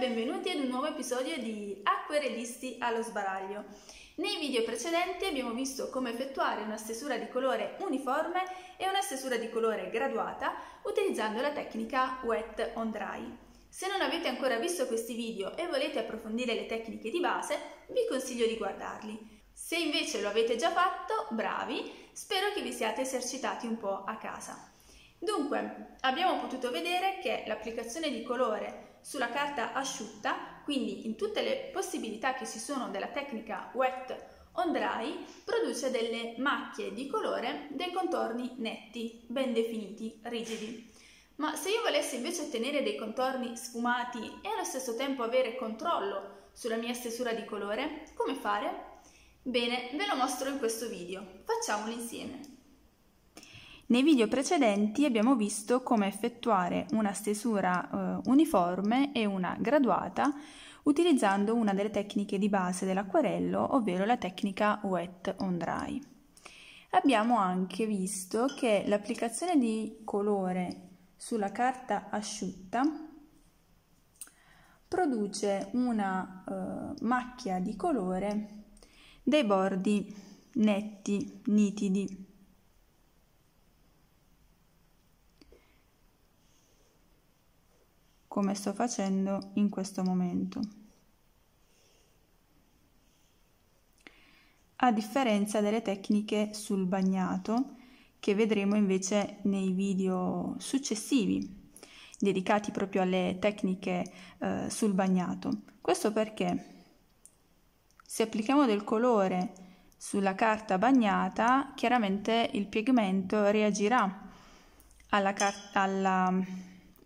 benvenuti ad un nuovo episodio di Acquerelisti allo sbaraglio. Nei video precedenti abbiamo visto come effettuare una stesura di colore uniforme e una stesura di colore graduata utilizzando la tecnica wet on dry. Se non avete ancora visto questi video e volete approfondire le tecniche di base, vi consiglio di guardarli. Se invece lo avete già fatto, bravi, spero che vi siate esercitati un po' a casa. Dunque, abbiamo potuto vedere che l'applicazione di colore sulla carta asciutta, quindi in tutte le possibilità che ci sono della tecnica wet on dry, produce delle macchie di colore, dei contorni netti, ben definiti, rigidi. Ma se io volessi invece ottenere dei contorni sfumati e allo stesso tempo avere controllo sulla mia stesura di colore, come fare? Bene, ve lo mostro in questo video. Facciamolo insieme. Nei video precedenti abbiamo visto come effettuare una stesura eh, uniforme e una graduata utilizzando una delle tecniche di base dell'acquarello, ovvero la tecnica wet on dry. Abbiamo anche visto che l'applicazione di colore sulla carta asciutta produce una eh, macchia di colore dei bordi netti, nitidi. come sto facendo in questo momento. A differenza delle tecniche sul bagnato che vedremo invece nei video successivi dedicati proprio alle tecniche eh, sul bagnato. Questo perché se applichiamo del colore sulla carta bagnata, chiaramente il pigmento reagirà alla, alla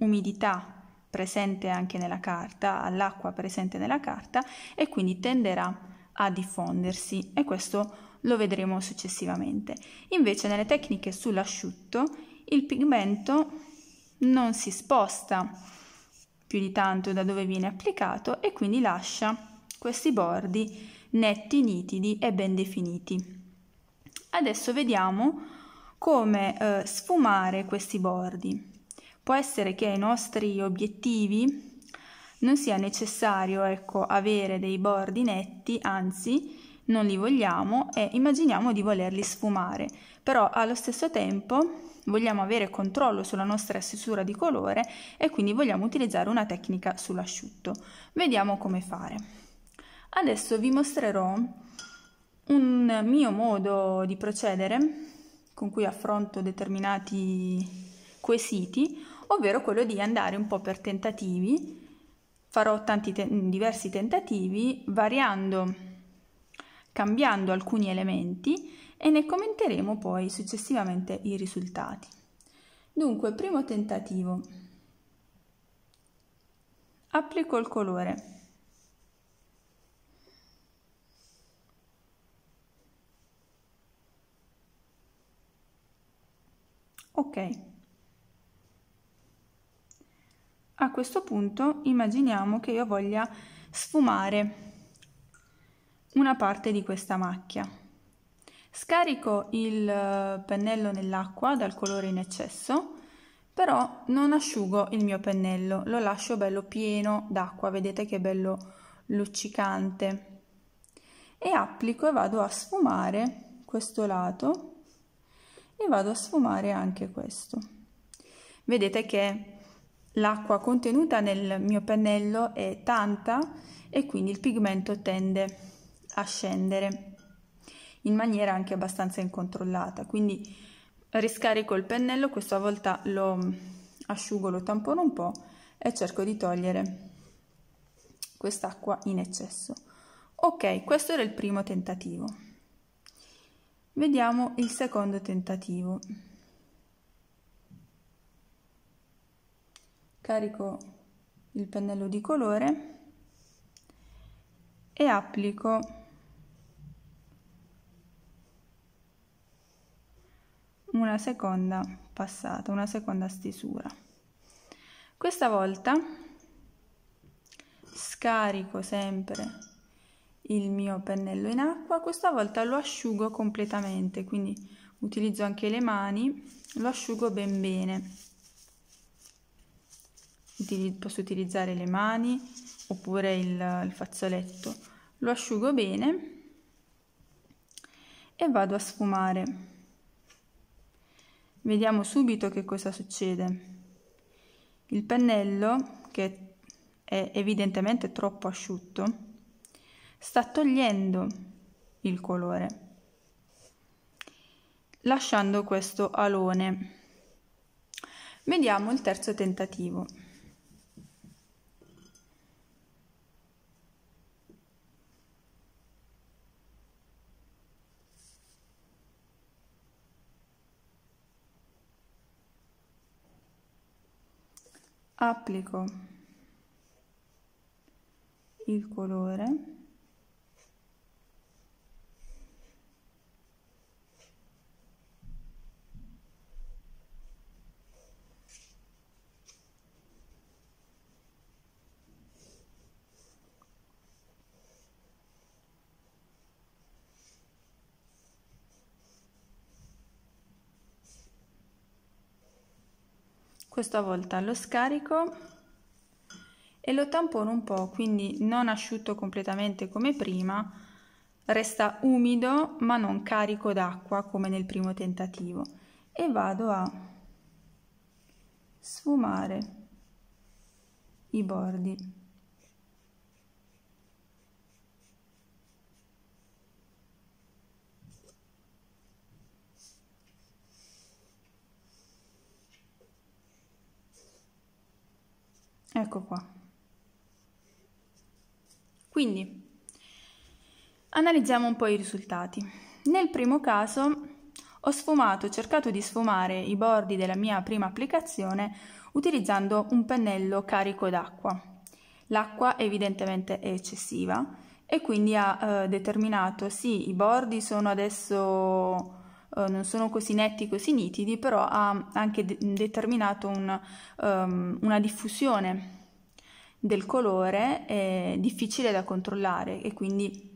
umidità presente anche nella carta, all'acqua presente nella carta e quindi tenderà a diffondersi e questo lo vedremo successivamente. Invece nelle tecniche sull'asciutto il pigmento non si sposta più di tanto da dove viene applicato e quindi lascia questi bordi netti, nitidi e ben definiti. Adesso vediamo come eh, sfumare questi bordi. Può essere che ai nostri obiettivi non sia necessario ecco, avere dei bordi netti, anzi non li vogliamo e immaginiamo di volerli sfumare, però allo stesso tempo vogliamo avere controllo sulla nostra stesura di colore e quindi vogliamo utilizzare una tecnica sull'asciutto. Vediamo come fare. Adesso vi mostrerò un mio modo di procedere con cui affronto determinati quesiti ovvero quello di andare un po' per tentativi, farò tanti te- diversi tentativi variando, cambiando alcuni elementi e ne commenteremo poi successivamente i risultati. Dunque, primo tentativo. Applico il colore. Ok. A questo punto immaginiamo che io voglia sfumare una parte di questa macchia. Scarico il eh, pennello nell'acqua dal colore in eccesso, però non asciugo il mio pennello, lo lascio bello pieno d'acqua, vedete che bello luccicante. E applico e vado a sfumare questo lato e vado a sfumare anche questo. Vedete che L'acqua contenuta nel mio pennello è tanta e quindi il pigmento tende a scendere in maniera anche abbastanza incontrollata. Quindi riscarico il pennello, questa volta lo mm, asciugo, lo tampono un po' e cerco di togliere quest'acqua in eccesso. Ok, questo era il primo tentativo. Vediamo il secondo tentativo. carico il pennello di colore e applico una seconda passata, una seconda stesura. Questa volta scarico sempre il mio pennello in acqua, questa volta lo asciugo completamente, quindi utilizzo anche le mani, lo asciugo ben bene posso utilizzare le mani oppure il, il fazzoletto. Lo asciugo bene e vado a sfumare. Vediamo subito che cosa succede. Il pennello, che è evidentemente troppo asciutto, sta togliendo il colore, lasciando questo alone. Vediamo il terzo tentativo. applico il colore questa volta lo scarico e lo tampono un po', quindi non asciutto completamente come prima, resta umido ma non carico d'acqua come nel primo tentativo e vado a sfumare i bordi. Ecco qua. Quindi, analizziamo un po' i risultati. Nel primo caso ho sfumato, ho cercato di sfumare i bordi della mia prima applicazione utilizzando un pennello carico d'acqua. L'acqua evidentemente è eccessiva e quindi ha eh, determinato sì, i bordi sono adesso eh, non sono così netti, così nitidi, però ha anche de determinato un, um, una diffusione del colore eh, difficile da controllare e quindi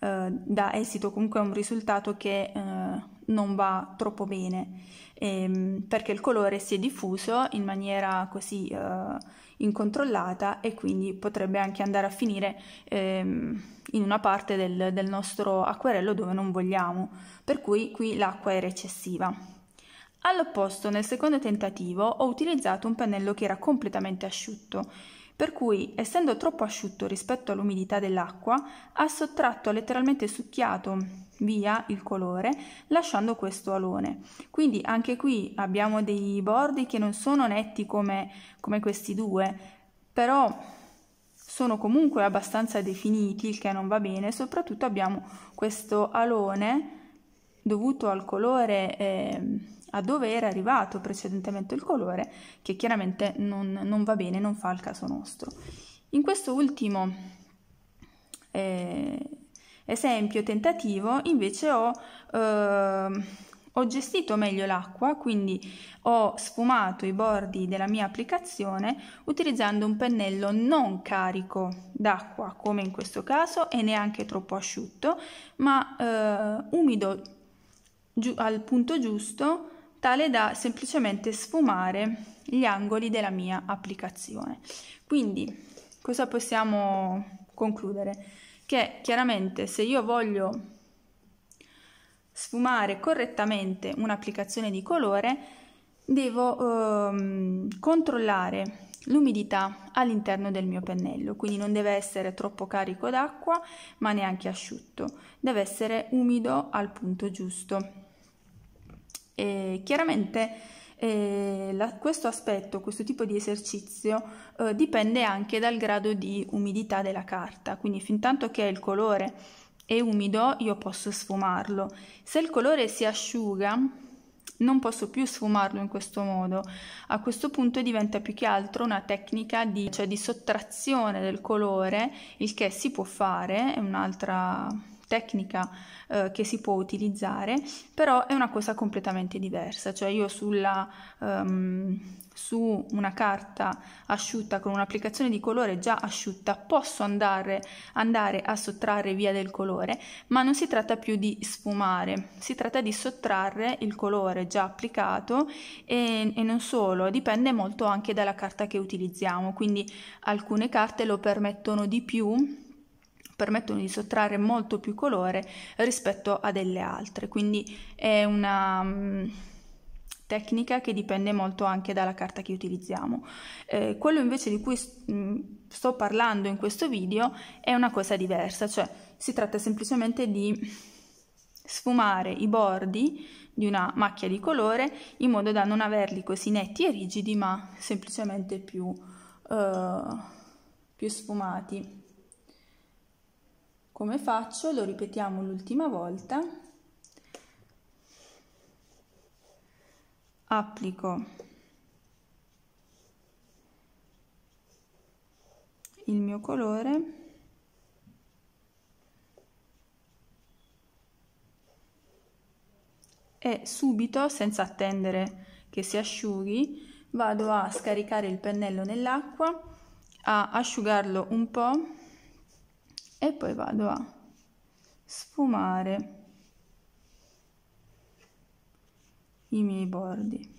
eh, dà esito comunque a un risultato che eh, non va troppo bene ehm, perché il colore si è diffuso in maniera così eh, incontrollata e quindi potrebbe anche andare a finire ehm, in una parte del, del nostro acquerello dove non vogliamo, per cui qui l'acqua era eccessiva. All'opposto, nel secondo tentativo ho utilizzato un pennello che era completamente asciutto per cui, essendo troppo asciutto rispetto all'umidità dell'acqua, ha sottratto, letteralmente succhiato via il colore, lasciando questo alone. Quindi anche qui abbiamo dei bordi che non sono netti come, come questi due, però sono comunque abbastanza definiti, il che non va bene, soprattutto abbiamo questo alone dovuto al colore eh, a dove era arrivato precedentemente il colore, che chiaramente non, non va bene, non fa il caso nostro. In questo ultimo eh, esempio tentativo invece ho, eh, ho gestito meglio l'acqua, quindi ho sfumato i bordi della mia applicazione utilizzando un pennello non carico d'acqua come in questo caso e neanche troppo asciutto, ma eh, umido al punto giusto tale da semplicemente sfumare gli angoli della mia applicazione. Quindi cosa possiamo concludere? Che chiaramente se io voglio sfumare correttamente un'applicazione di colore devo ehm, controllare l'umidità all'interno del mio pennello, quindi non deve essere troppo carico d'acqua ma neanche asciutto, deve essere umido al punto giusto e chiaramente eh, la, questo aspetto, questo tipo di esercizio eh, dipende anche dal grado di umidità della carta, quindi fin tanto che il colore è umido io posso sfumarlo. Se il colore si asciuga non posso più sfumarlo in questo modo. A questo punto diventa più che altro una tecnica di, cioè di sottrazione del colore, il che si può fare, è un'altra tecnica eh, che si può utilizzare, però è una cosa completamente diversa, cioè io sulla, um, su una carta asciutta con un'applicazione di colore già asciutta posso andare, andare a sottrarre via del colore, ma non si tratta più di sfumare, si tratta di sottrarre il colore già applicato e, e non solo, dipende molto anche dalla carta che utilizziamo, quindi alcune carte lo permettono di più permettono di sottrarre molto più colore rispetto a delle altre, quindi è una mm, tecnica che dipende molto anche dalla carta che utilizziamo. Eh, quello invece di cui mm, sto parlando in questo video è una cosa diversa, cioè si tratta semplicemente di sfumare i bordi di una macchia di colore in modo da non averli così netti e rigidi ma semplicemente più, eh, più sfumati. Come faccio? Lo ripetiamo l'ultima volta. Applico il mio colore e subito, senza attendere che si asciughi, vado a scaricare il pennello nell'acqua, a asciugarlo un po' e poi vado a sfumare i miei bordi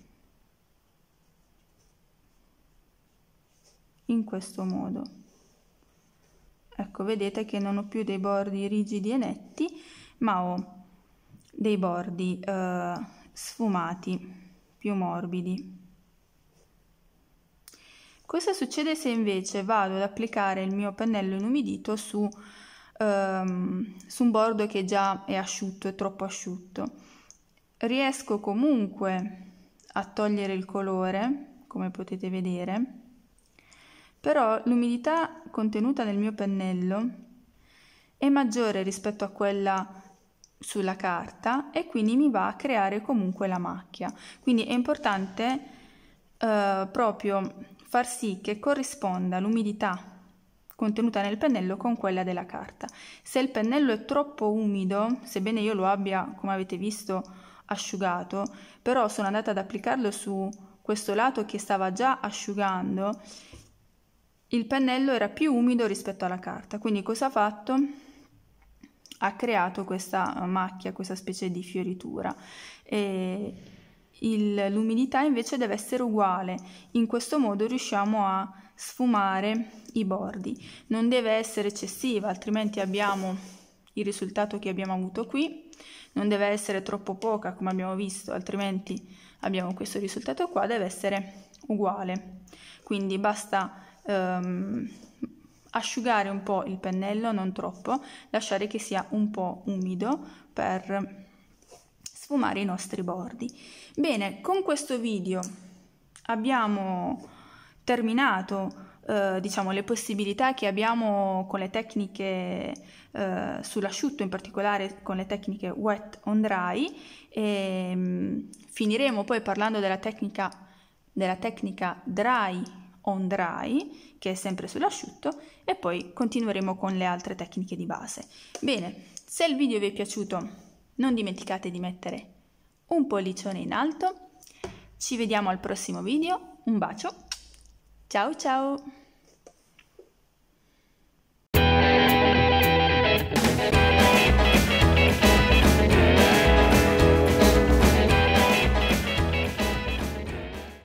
in questo modo ecco vedete che non ho più dei bordi rigidi e netti ma ho dei bordi eh, sfumati più morbidi Cosa succede se invece vado ad applicare il mio pennello inumidito su, ehm, su un bordo che già è asciutto, è troppo asciutto? Riesco comunque a togliere il colore, come potete vedere, però l'umidità contenuta nel mio pennello è maggiore rispetto a quella sulla carta e quindi mi va a creare comunque la macchia. Quindi è importante eh, proprio far sì che corrisponda l'umidità contenuta nel pennello con quella della carta. Se il pennello è troppo umido, sebbene io lo abbia, come avete visto, asciugato, però sono andata ad applicarlo su questo lato che stava già asciugando, il pennello era più umido rispetto alla carta. Quindi cosa ha fatto? Ha creato questa macchia, questa specie di fioritura. E l'umidità invece deve essere uguale, in questo modo riusciamo a sfumare i bordi. Non deve essere eccessiva, altrimenti abbiamo il risultato che abbiamo avuto qui, non deve essere troppo poca come abbiamo visto, altrimenti abbiamo questo risultato qua, deve essere uguale. Quindi basta ehm, asciugare un po' il pennello, non troppo, lasciare che sia un po' umido per sfumare i nostri bordi. Bene, con questo video abbiamo terminato eh, diciamo, le possibilità che abbiamo con le tecniche eh, sull'asciutto, in particolare con le tecniche wet on dry. E, ehm, mh, finiremo poi parlando della tecnica, della tecnica dry on dry, che è sempre sull'asciutto, e poi continueremo con le altre tecniche di base. Bene, se il video vi è piaciuto non dimenticate di mettere un pollicione in alto. Ci vediamo al prossimo video. Un bacio. Ciao ciao!